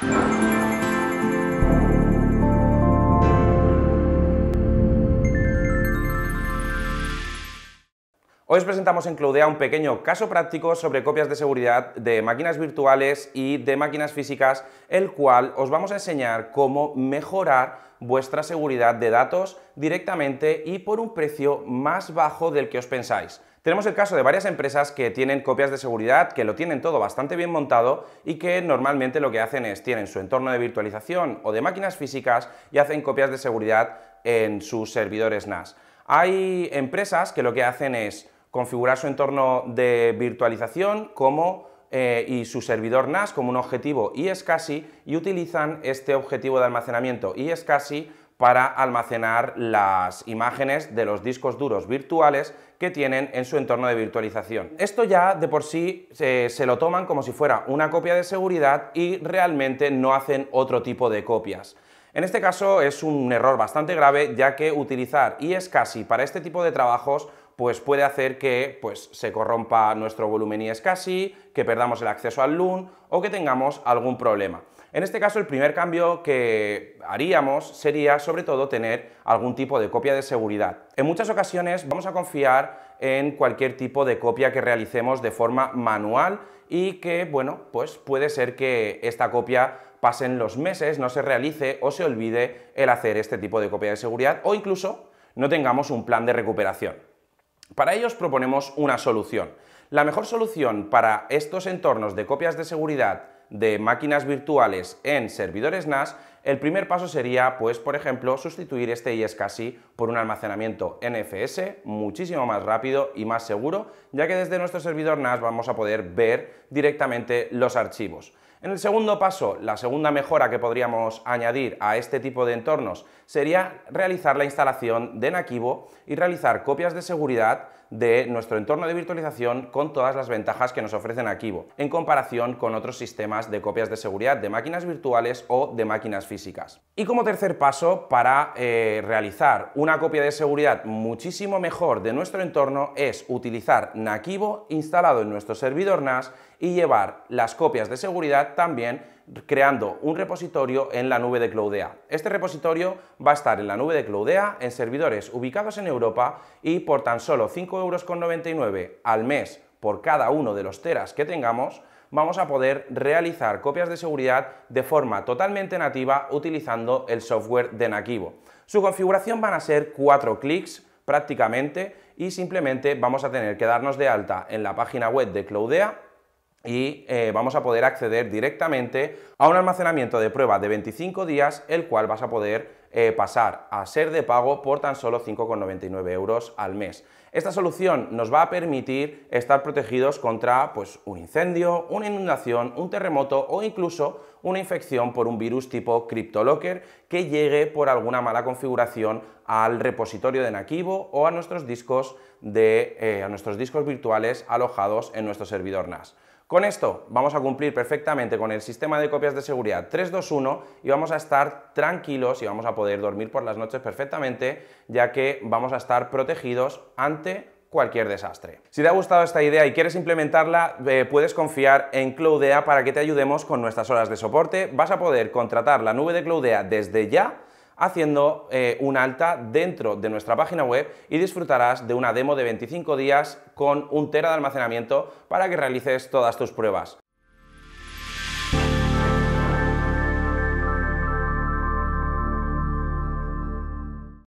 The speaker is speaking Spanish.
Thank you. Hoy os presentamos en Cloudea un pequeño caso práctico sobre copias de seguridad de máquinas virtuales y de máquinas físicas, el cual os vamos a enseñar cómo mejorar vuestra seguridad de datos directamente y por un precio más bajo del que os pensáis. Tenemos el caso de varias empresas que tienen copias de seguridad, que lo tienen todo bastante bien montado y que normalmente lo que hacen es tienen su entorno de virtualización o de máquinas físicas y hacen copias de seguridad en sus servidores NAS. Hay empresas que lo que hacen es configurar su entorno de virtualización como eh, y su servidor NAS como un objetivo iSCSI y utilizan este objetivo de almacenamiento iSCSI para almacenar las imágenes de los discos duros virtuales que tienen en su entorno de virtualización. Esto ya de por sí eh, se, lo toman como si fuera una copia de seguridad y realmente no hacen otro tipo de copias. En este caso es un error bastante grave ya que utilizar ISCSI para este tipo de trabajos pues puede hacer que pues, se corrompa nuestro volumen y ISCSI, que perdamos el acceso al LUN o que tengamos algún problema. En este caso, el primer cambio que haríamos sería, sobre todo, tener algún tipo de copia de seguridad. En muchas ocasiones vamos a confiar en cualquier tipo de copia que realicemos de forma manual y que, bueno, pues puede ser que esta copia pasen los meses, no se realice o se olvide el hacer este tipo de copia de seguridad o incluso no tengamos un plan de recuperación. Para ellos proponemos una solución. La mejor solución para estos entornos de copias de seguridad de máquinas virtuales en servidores NAS, el primer paso sería, pues, por ejemplo, sustituir este iSCSI por un almacenamiento NFS muchísimo más rápido y más seguro, ya que desde nuestro servidor NAS vamos a poder ver directamente los archivos. En el segundo paso, la segunda mejora que podríamos añadir a este tipo de entornos sería realizar la instalación de Nakivo y realizar copias de seguridad de nuestro entorno de virtualización con todas las ventajas que nos ofrece Nakivo, en comparación con otros sistemas de copias de seguridad de máquinas virtuales o de máquinas físicas. Y como tercer paso, para eh, realizar una copia de seguridad muchísimo mejor de nuestro entorno es utilizar Nakivo instalado en nuestro servidor NAS y llevar las copias de seguridad también creando un repositorio en la nube de Cloudea. Este repositorio va a estar en la nube de Cloudea en servidores ubicados en Europa y por tan solo 5,99 euros al mes por cada uno de los teras que tengamos, vamos a poder realizar copias de seguridad de forma totalmente nativa utilizando el software de Nakivo. Su configuración van a ser cuatro clics prácticamente y simplemente vamos a tener que darnos de alta en la página web de Cloudea y eh, vamos a poder acceder directamente a un almacenamiento de prueba de 25 días, el cual vas a poder eh, pasar a ser de pago por tan solo 5,99 euros al mes. Esta solución nos va a permitir estar protegidos contra pues, un incendio, una inundación, un terremoto o incluso una infección por un virus tipo CryptoLocker que llegue por alguna mala configuración al repositorio de Nakivo o a nuestros discos, eh, a nuestros discos virtuales alojados en nuestro servidor NAS. Con esto vamos a cumplir perfectamente con el sistema de copias de seguridad 321 y vamos a estar tranquilos y vamos a poder dormir por las noches perfectamente, ya que vamos a estar protegidos ante cualquier desastre. Si te ha gustado esta idea y quieres implementarla, eh, puedes confiar en Cloudea para que te ayudemos con nuestras horas de soporte. Vas a poder contratar la nube de Cloudea desde ya haciendo eh, un alta dentro de nuestra página web y disfrutarás de una demo de 25 días con un tera de almacenamiento para que realices todas tus pruebas.